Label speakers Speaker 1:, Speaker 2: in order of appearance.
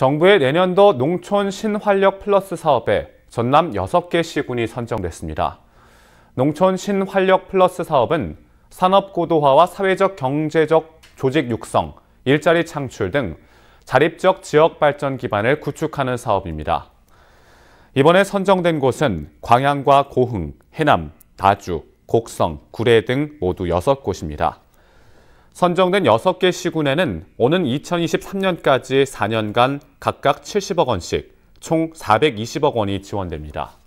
Speaker 1: 정부의 내년도 농촌 신활력 플러스 사업에 전남 6개 시군이 선정됐습니다. 농촌 신활력 플러스 사업은 산업 고도화와 사회적 경제적 조직 육성, 일자리 창출 등 자립적 지역 발전 기반을 구축하는 사업입니다. 이번에 선정된 곳은 광양과 고흥, 해남, 다주, 곡성, 구례 등 모두 6곳입니다. 선정된 6개 시군에는 오는 2023년까지 4년간 각각 70억 원씩 총 420억 원이 지원됩니다.